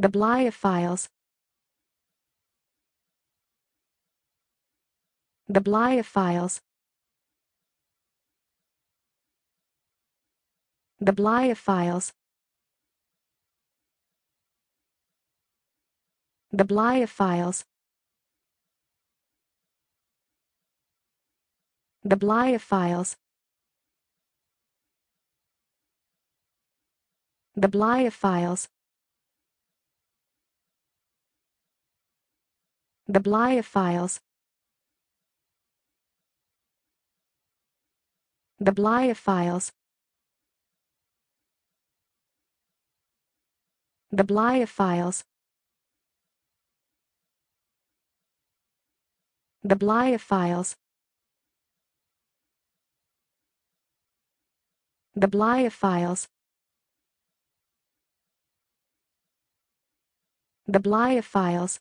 The The The Bibliophiles Bibliophiles Bibliophiles Bibliophiles Bibliophiles Bibliophiles The Bibliophiles The Bibliophiles The Bibliophiles The Bibliophiles The Bibliophiles The Bibliophiles